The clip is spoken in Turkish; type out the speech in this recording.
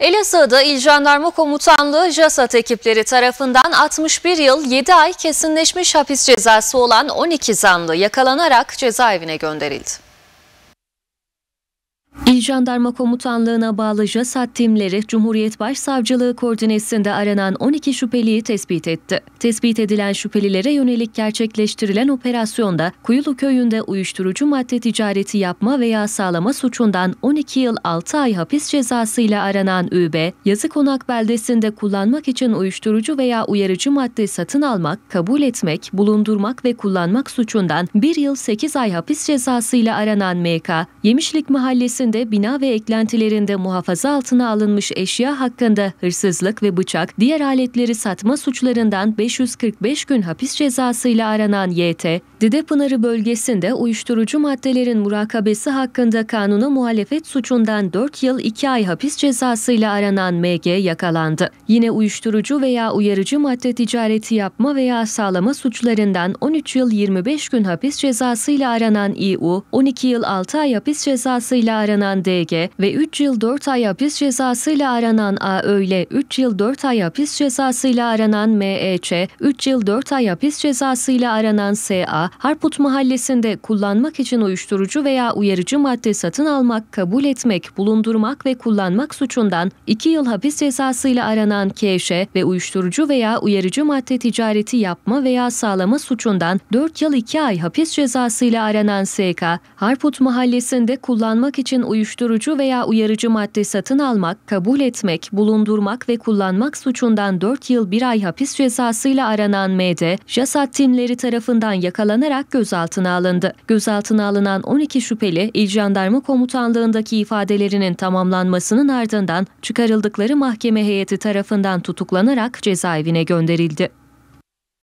Elazığ'da İl Jandarma Komutanlığı JASAT ekipleri tarafından 61 yıl 7 ay kesinleşmiş hapis cezası olan 12 zanlı yakalanarak cezaevine gönderildi. İl Jandarma Komutanlığı'na bağlı JASAT timleri Cumhuriyet Başsavcılığı koordinesinde aranan 12 şüpheliyi tespit etti. Tespit edilen şüphelilere yönelik gerçekleştirilen operasyonda Kuyulu köyünde uyuşturucu madde ticareti yapma veya sağlama suçundan 12 yıl 6 ay hapis cezasıyla aranan ÜB, yazı konak beldesinde kullanmak için uyuşturucu veya uyarıcı madde satın almak, kabul etmek, bulundurmak ve kullanmak suçundan 1 yıl 8 ay hapis cezasıyla aranan MK, Yemişlik Mahallesi'nde bölgede bina ve eklentilerinde muhafaza altına alınmış eşya hakkında hırsızlık ve bıçak, diğer aletleri satma suçlarından 545 gün hapis cezasıyla aranan YT, Didepınarı bölgesinde uyuşturucu maddelerin murakabesi hakkında kanuna muhalefet suçundan 4 yıl 2 ay hapis cezasıyla aranan MG yakalandı. Yine uyuşturucu veya uyarıcı madde ticareti yapma veya sağlama suçlarından 13 yıl 25 gün hapis cezasıyla aranan İU, 12 yıl 6 ay hapis cezasıyla aranan tutuklanan DG ve 3 yıl 4 ay hapis cezasıyla aranan AÖ ile 3 yıl 4 ay hapis cezasıyla aranan MEÇ, 3 yıl 4 ay hapis cezasıyla aranan SA, Harput mahallesinde kullanmak için uyuşturucu veya uyarıcı madde satın almak, kabul etmek, bulundurmak ve kullanmak suçundan 2 yıl hapis cezasıyla aranan KŞ ve uyuşturucu veya uyarıcı madde ticareti yapma veya sağlama suçundan 4 yıl 2 ay hapis cezasıyla aranan SK, Harput mahallesinde kullanmak için uyuşturucu uyuşturucu veya uyarıcı madde satın almak, kabul etmek, bulundurmak ve kullanmak suçundan 4 yıl 1 ay hapis cezasıyla aranan MD, JASAT timleri tarafından yakalanarak gözaltına alındı. Gözaltına alınan 12 şüpheli, İl Jandarma Komutanlığındaki ifadelerinin tamamlanmasının ardından çıkarıldıkları mahkeme heyeti tarafından tutuklanarak cezaevine gönderildi.